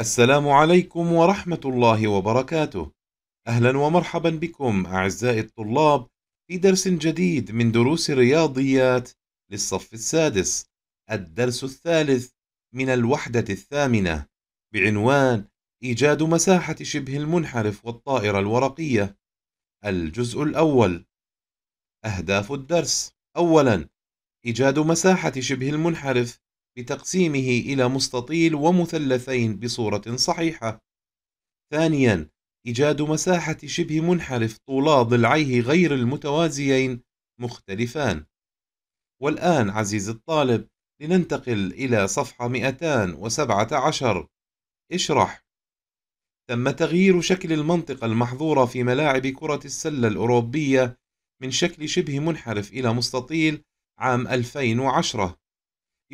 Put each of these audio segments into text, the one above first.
السلام عليكم ورحمة الله وبركاته. أهلا ومرحبا بكم أعزائي الطلاب في درس جديد من دروس الرياضيات للصف السادس، الدرس الثالث من الوحدة الثامنة بعنوان إيجاد مساحة شبه المنحرف والطائرة الورقية. الجزء الأول أهداف الدرس أولا إيجاد مساحة شبه المنحرف بتقسيمه إلى مستطيل ومثلثين بصورة صحيحة. ثانياً، إيجاد مساحة شبه منحرف طولا ضلعيه غير المتوازيين مختلفان. والآن عزيزي الطالب، لننتقل إلى صفحة 217 اشرح تم تغيير شكل المنطقة المحظورة في ملاعب كرة السلة الأوروبية من شكل شبه منحرف إلى مستطيل عام 2010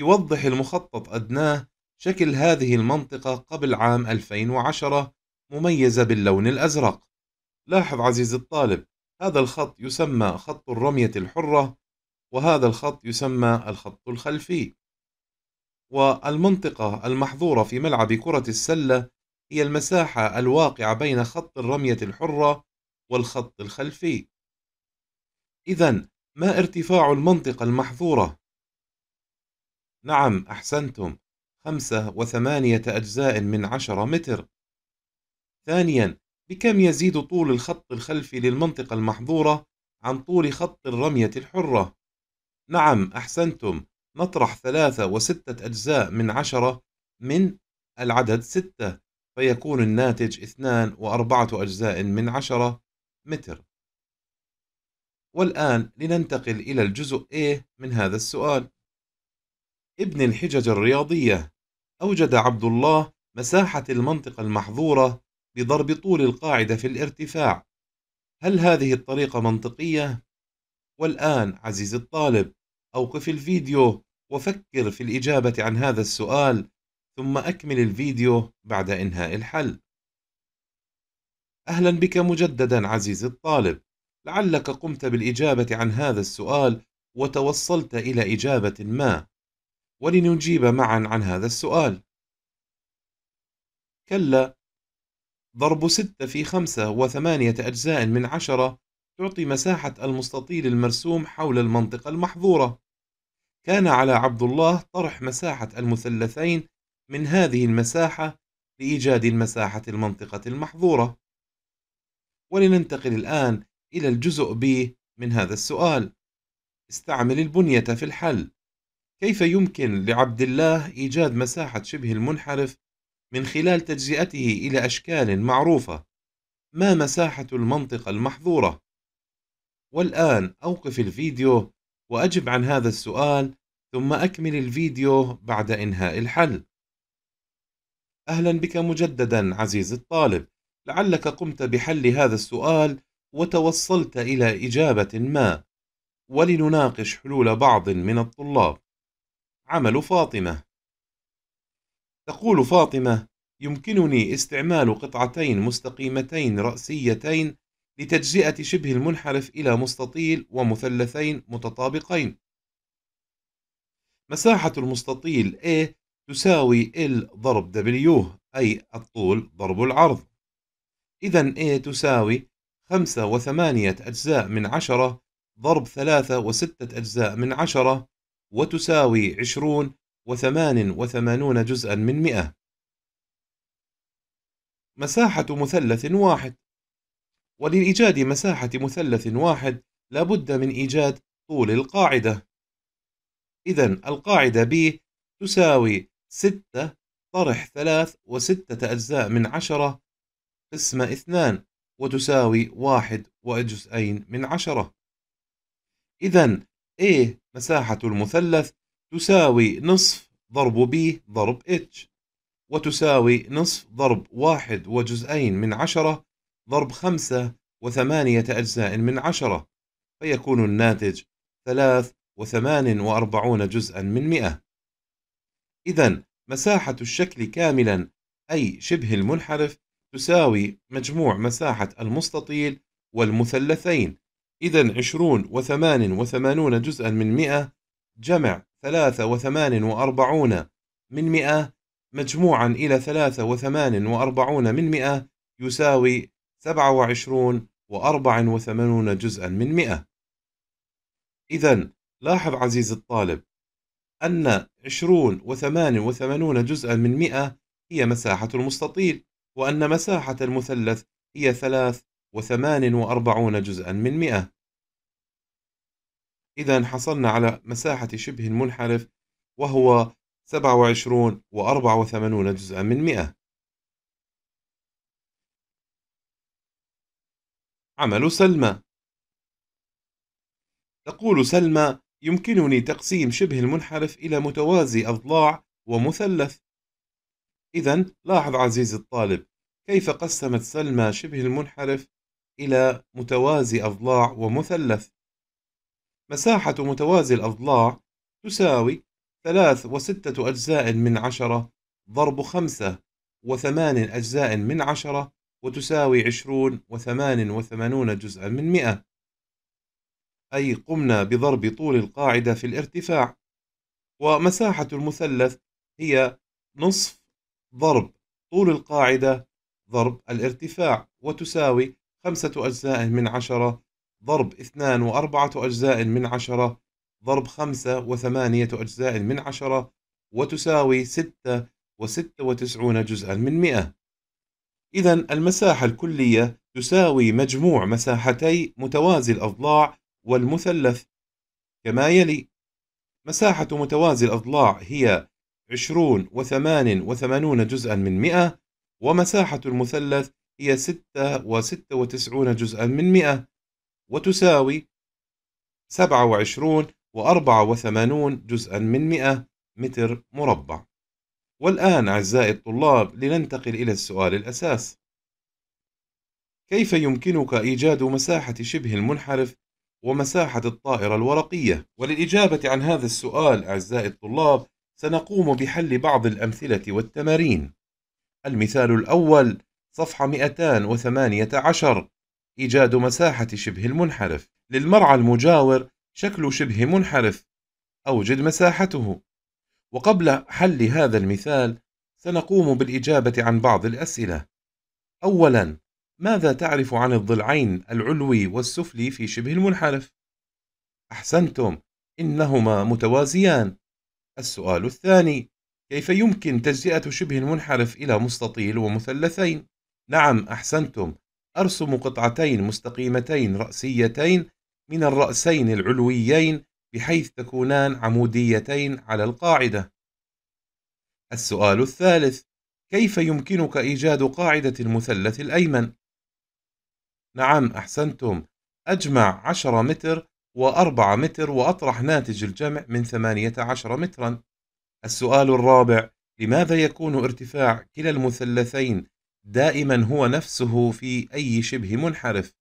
يوضح المخطط أدناه شكل هذه المنطقة قبل عام 2010 مميزة باللون الأزرق لاحظ عزيزي الطالب هذا الخط يسمى خط الرمية الحرة وهذا الخط يسمى الخط الخلفي والمنطقة المحظورة في ملعب كرة السلة هي المساحة الواقعة بين خط الرمية الحرة والخط الخلفي إذا ما ارتفاع المنطقة المحظورة نعم أحسنتم خمسة وثمانية أجزاء من عشرة متر ثانيا بكم يزيد طول الخط الخلفي للمنطقة المحظورة عن طول خط الرمية الحرة؟ نعم أحسنتم نطرح ثلاثة وستة أجزاء من عشرة من العدد ستة فيكون الناتج اثنان وأربعة أجزاء من عشرة متر والآن لننتقل إلى الجزء A من هذا السؤال ابن الحجج الرياضية أوجد عبد الله مساحة المنطقة المحظورة بضرب طول القاعدة في الارتفاع هل هذه الطريقة منطقية؟ والآن عزيزي الطالب أوقف الفيديو وفكر في الإجابة عن هذا السؤال ثم أكمل الفيديو بعد إنهاء الحل أهلا بك مجددا عزيزي الطالب لعلك قمت بالإجابة عن هذا السؤال وتوصلت إلى إجابة ما ولنجيب معا عن هذا السؤال كلا ضرب ستة في خمسة وثمانية أجزاء من عشرة تعطي مساحة المستطيل المرسوم حول المنطقة المحظورة كان على عبد الله طرح مساحة المثلثين من هذه المساحة لإيجاد المساحة المنطقة المحظورة ولننتقل الآن إلى الجزء B من هذا السؤال استعمل البنية في الحل كيف يمكن لعبد الله إيجاد مساحة شبه المنحرف من خلال تجزئته إلى أشكال معروفة؟ ما مساحة المنطقة المحظورة؟ والآن أوقف الفيديو وأجب عن هذا السؤال ثم أكمل الفيديو بعد إنهاء الحل. أهلا بك مجددا عزيزي الطالب، لعلك قمت بحل هذا السؤال وتوصلت إلى إجابة ما، ولنناقش حلول بعض من الطلاب. عمل فاطمة تقول فاطمة يمكنني استعمال قطعتين مستقيمتين رأسيتين لتجزئة شبه المنحرف إلى مستطيل ومثلثين متطابقين مساحة المستطيل A تساوي L ضرب W أي الطول ضرب العرض إذا A تساوي خمسة وثمانية أجزاء من عشرة ضرب ثلاثة وستة أجزاء من عشرة وتساوي 20 و 88 جزءا من 100 مساحة مثلث واحد ولإيجاد مساحة مثلث واحد لابد من إيجاد طول القاعدة إذا القاعدة B تساوي 6 طرح 3 و 6 أجزاء من 10 قسمة 2 وتساوي 1 وجزئين من 10 إذا A مساحة المثلث تساوي نصف ضرب B ضرب H وتساوي نصف ضرب واحد وجزئين من عشرة ضرب خمسة وثمانية أجزاء من عشرة فيكون الناتج ثلاث وثمان وأربعون جزءا من مئة إذا مساحة الشكل كاملا أي شبه المنحرف تساوي مجموع مساحة المستطيل والمثلثين إذا عشرون وثمان وثمانون جزءا من مئة جمع ثلاثة وثمان وأربعون من مئة مجموعا إلى ثلاثة وثمان وأربعون من مئة يساوي سبعة وعشرون وأربع وثمانون جزءا من مئة إذا لاحظ عزيز الطالب أن عشرون وثمان وثمانون جزءا من مئة هي مساحة المستطيل وأن مساحة المثلث هي ثلاث وثمان وأربعون جزءا من مئة إذا حصلنا على مساحة شبه المنحرف وهو وعشرون وأربعة وثمانون جزءا من مئة عمل سلمى تقول سلمى يمكنني تقسيم شبه المنحرف إلى متوازي أضلاع ومثلث إذا لاحظ عزيزي الطالب كيف قسمت سلمى شبه المنحرف إلى متوازي أضلاع ومثلث مساحة متوازي الأضلاع تساوي ثلاث وستة أجزاء من عشرة ضرب خمسة وثمان أجزاء من عشرة وتساوي عشرون وثمان وثمانون جزءا من مئة أي قمنا بضرب طول القاعدة في الارتفاع ومساحة المثلث هي نصف ضرب طول القاعدة ضرب الارتفاع وتساوي خمسة أجزاء من عشرة ضرب اثنان وأربعة أجزاء من عشرة ضرب خمسة وثمانية أجزاء من عشرة وتساوي ستة وستة وتسعون جزءا من مئة إذا المساحة الكلية تساوي مجموع مساحتي متوازي الأضلاع والمثلث كما يلي مساحة متوازي الأضلاع هي عشرون وثمان وثمانون جزءا من مئة ومساحة المثلث هي 96 جزءا من 100 وتساوي 27 و84 جزءا من 100 متر مربع والآن أعزائي الطلاب لننتقل إلى السؤال الأساس كيف يمكنك إيجاد مساحة شبه المنحرف ومساحة الطائرة الورقية؟ وللإجابة عن هذا السؤال أعزائي الطلاب سنقوم بحل بعض الأمثلة والتمارين المثال الأول صفحة 218 إيجاد مساحة شبه المنحرف للمرعى المجاور شكل شبه منحرف أوجد مساحته وقبل حل هذا المثال سنقوم بالإجابة عن بعض الأسئلة أولا ماذا تعرف عن الضلعين العلوي والسفلي في شبه المنحرف؟ أحسنتم إنهما متوازيان السؤال الثاني كيف يمكن تجزئة شبه المنحرف إلى مستطيل ومثلثين؟ نعم أحسنتم أرسم قطعتين مستقيمتين رأسيتين من الرأسين العلويين بحيث تكونان عموديتين على القاعدة السؤال الثالث كيف يمكنك إيجاد قاعدة المثلث الأيمن؟ نعم أحسنتم أجمع 10 متر و4 متر وأطرح ناتج الجمع من 18 مترا السؤال الرابع لماذا يكون ارتفاع كلا المثلثين دائما هو نفسه في أي شبه منحرف.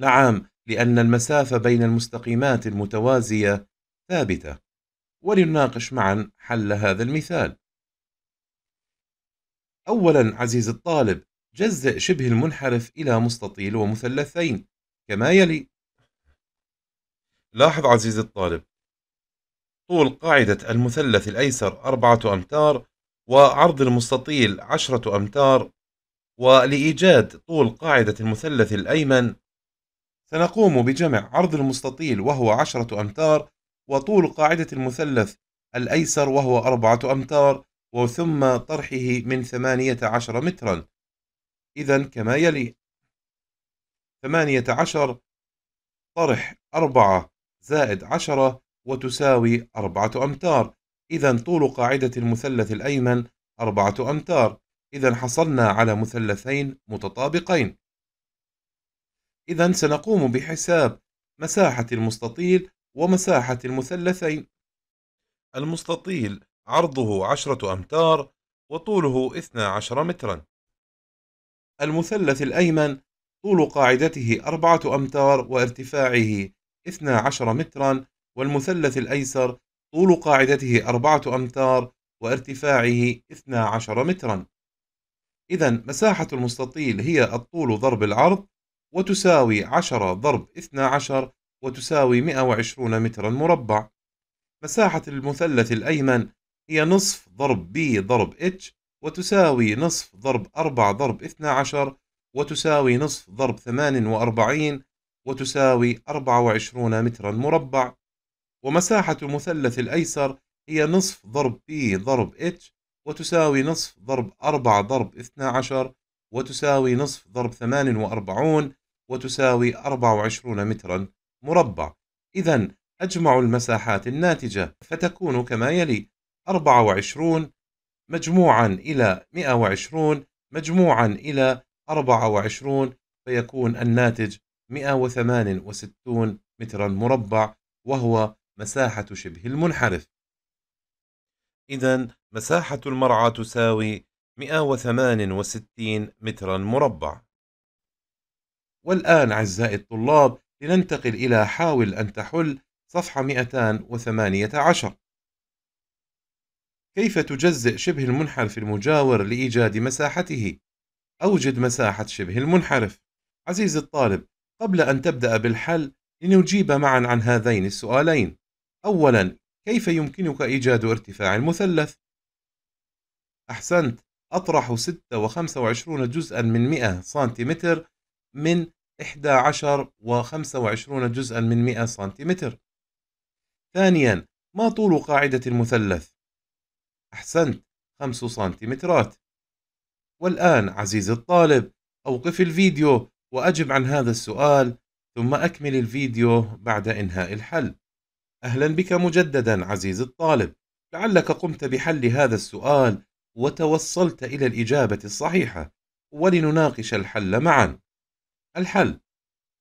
نعم، لأن المسافة بين المستقيمات المتوازية ثابتة. ولنناقش معا حل هذا المثال. أولا عزيز الطالب، جزئ شبه المنحرف إلى مستطيل ومثلثين كما يلي. لاحظ عزيز الطالب، طول قاعدة المثلث الأيسر أربعة أمتار وعرض المستطيل عشرة أمتار ولإيجاد طول قاعدة المثلث الأيمن سنقوم بجمع عرض المستطيل وهو عشرة أمتار وطول قاعدة المثلث الأيسر وهو أربعة أمتار وثم طرحه من ثمانية عشر مترا إذا كما يلي ثمانية عشر طرح أربعة زائد عشرة وتساوي أربعة أمتار إذا طول قاعدة المثلث الأيمن أربعة أمتار إذا حصلنا على مثلثين متطابقين إذا سنقوم بحساب مساحة المستطيل ومساحة المثلثين المستطيل عرضه عشرة أمتار وطوله عشر مترا المثلث الأيمن طول قاعدته أربعة أمتار وارتفاعه عشر مترا والمثلث الأيسر طول قاعدته أربعة أمتار وارتفاعه عشر مترا إذا مساحة المستطيل هي الطول ضرب العرض وتساوي 10 ضرب 12 وتساوي 120 مترا مربع مساحة المثلث الأيمن هي نصف ضرب B ضرب H وتساوي نصف ضرب 4 ضرب 12 وتساوي نصف ضرب 48 وتساوي 24 مترا مربع ومساحة المثلث الأيسر هي نصف ضرب P ضرب H وتساوي نصف ضرب 4 ضرب 12 وتساوي نصف ضرب 48 وتساوي 24 مترا مربع إذا أجمع المساحات الناتجة فتكون كما يلي 24 مجموعا إلى 120 مجموعا إلى 24 فيكون الناتج 168 مترا مربع وهو مساحة شبه المنحرف إذا مساحة المرعى تساوي 168 مترا مربع والآن أعزائي الطلاب لننتقل إلى حاول أن تحل صفحة 218 كيف تجزئ شبه المنحرف المجاور لإيجاد مساحته؟ أوجد مساحة شبه المنحرف عزيزي الطالب قبل أن تبدأ بالحل لنجيب معا عن هذين السؤالين أولا كيف يمكنك إيجاد ارتفاع المثلث؟ أحسنت أطرح 26 جزءا من 100 سنتيمتر من 11 و25 جزءا من 100 سنتيمتر ثانيا ما طول قاعدة المثلث؟ أحسنت 5 سنتيمترات والآن عزيزي الطالب أوقف الفيديو وأجب عن هذا السؤال ثم أكمل الفيديو بعد إنهاء الحل أهلا بك مجددا عزيزي الطالب لعلك قمت بحل هذا السؤال وتوصلت إلى الإجابة الصحيحة ولنناقش الحل معا الحل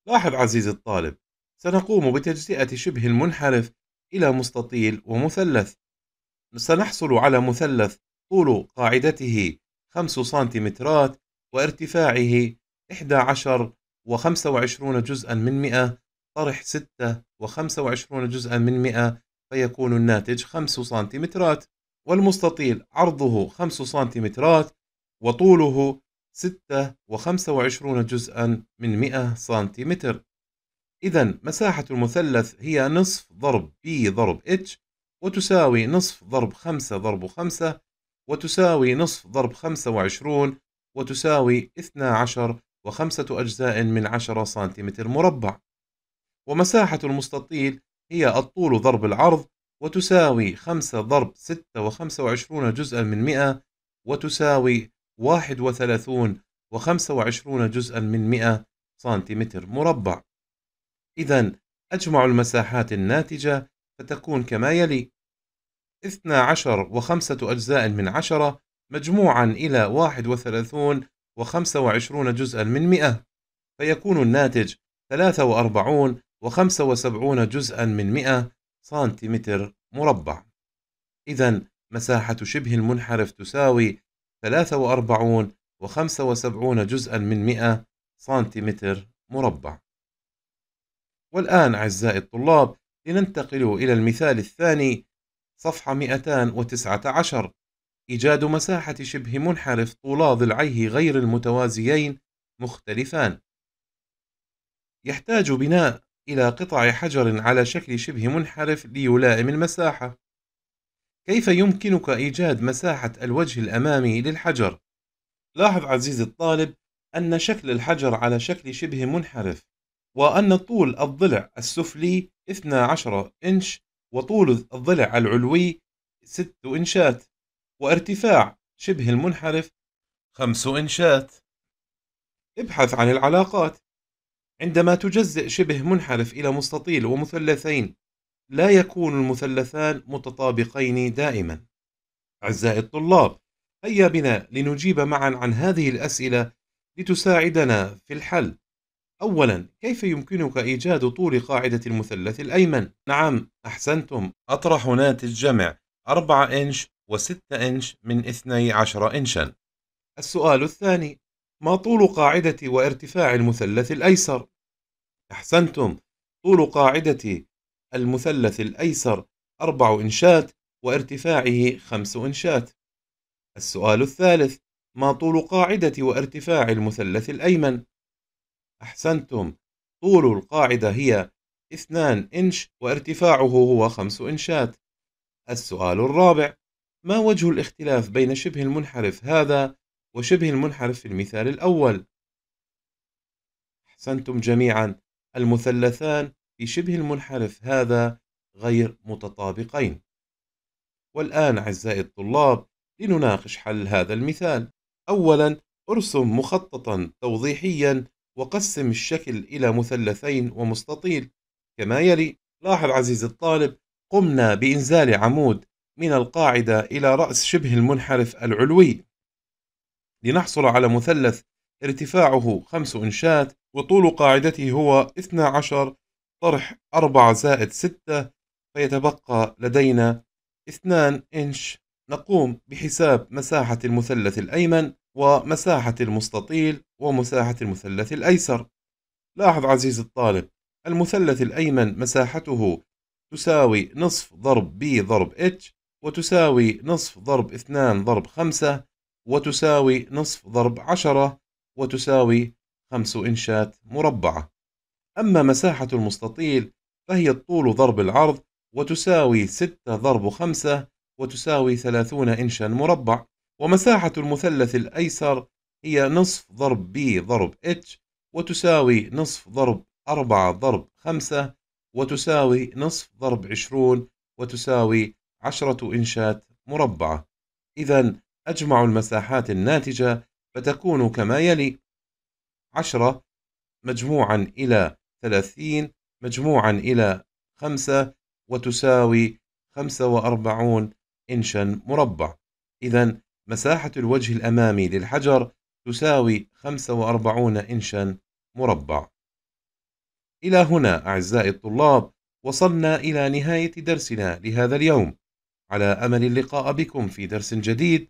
لاحظ عزيزي الطالب سنقوم بتجزئة شبه المنحرف إلى مستطيل ومثلث سنحصل على مثلث طول قاعدته 5 سنتيمترات وارتفاعه 11 و25 جزءا من 100 طرح 6 و25 جزءا من 100 فيكون الناتج 5 سنتيمترات والمستطيل عرضه 5 سنتيمترات وطوله 6 جزءا من 100 سنتيمتر إذا مساحة المثلث هي نصف ضرب B ضرب H وتساوي نصف ضرب 5 ضرب 5 وتساوي نصف ضرب 25 وتساوي 12 وخمسة أجزاء من 10 سنتيمتر مربع ومساحة المستطيل هي الطول ضرب العرض وتساوي 5 ضرب 6 و25 جزءا من 100 وتساوي 31 و25 جزءا من 100 سنتيمتر مربع إذا أجمع المساحات الناتجة فتكون كما يلي 12 وخمسة أجزاء من 10 مجموعا إلى 31 و25 جزءا من 100 فيكون الناتج 43 و75 جزءا من 100 سنتيمتر مربع إذا مساحة شبه المنحرف تساوي 43 و75 جزءا من 100 سنتيمتر مربع والآن أعزائي الطلاب لننتقل إلى المثال الثاني صفحة 219 إيجاد مساحة شبه منحرف طولا ضلعيه غير المتوازيين مختلفان يحتاج بناء إلى قطع حجر على شكل شبه منحرف ليلائم المساحة. كيف يمكنك إيجاد مساحة الوجه الأمامي للحجر؟ لاحظ عزيزي الطالب أن شكل الحجر على شكل شبه منحرف، وأن طول الضلع السفلي 12 إنش، وطول الضلع العلوي 6 إنشات، وارتفاع شبه المنحرف 5 إنشات. ابحث عن العلاقات عندما تجزئ شبه منحرف إلى مستطيل ومثلثين لا يكون المثلثان متطابقين دائما أعزائي الطلاب هيا بنا لنجيب معا عن هذه الأسئلة لتساعدنا في الحل أولا كيف يمكنك إيجاد طول قاعدة المثلث الأيمن؟ نعم أحسنتم أطرح ناتج جمع 4 إنش و6 إنش من 12 إنشا السؤال الثاني ما طول قاعدة وارتفاع المثلث الأيسر؟ أحسنتم طول قاعدة المثلث الأيسر أربع إنشات وارتفاعه خمس إنشات السؤال الثالث ما طول قاعدة وارتفاع المثلث الأيمن؟ أحسنتم طول القاعدة هي 2 إنش وارتفاعه هو 5 إنشات السؤال الرابع ما وجه الاختلاف بين شبه المنحرف هذا وشبه المنحرف في المثال الأول أحسنتم جميعا المثلثان في شبه المنحرف هذا غير متطابقين والآن أعزائي الطلاب لنناقش حل هذا المثال أولا ارسم مخططا توضيحيا وقسم الشكل إلى مثلثين ومستطيل كما يلي لاحظ عزيزي الطالب قمنا بإنزال عمود من القاعدة إلى رأس شبه المنحرف العلوي لنحصل على مثلث ارتفاعه خمس إنشات وطول قاعدته هو 12 طرح 4 زائد 6 فيتبقى لدينا 2 إنش نقوم بحساب مساحة المثلث الأيمن ومساحة المستطيل ومساحة المثلث الأيسر لاحظ عزيزي الطالب المثلث الأيمن مساحته تساوي نصف ضرب b ضرب h وتساوي نصف ضرب 2 ضرب 5 وتساوي نصف ضرب عشرة وتساوي خمس إنشات مربعة أما مساحة المستطيل فهي الطول ضرب العرض وتساوي ستة ضرب خمسة وتساوي ثلاثون إنشا مربع ومساحة المثلث الأيسر هي نصف ضرب B ضرب H وتساوي نصف ضرب أربعة ضرب خمسة وتساوي نصف ضرب عشرون وتساوي عشرة إنشات مربعة إذا أجمع المساحات الناتجة فتكون كما يلي 10 مجموعا إلى 30 مجموعا إلى 5 وتساوي 45 إنشا مربع إذا مساحة الوجه الأمامي للحجر تساوي 45 إنشا مربع إلى هنا أعزائي الطلاب وصلنا إلى نهاية درسنا لهذا اليوم على أمل اللقاء بكم في درس جديد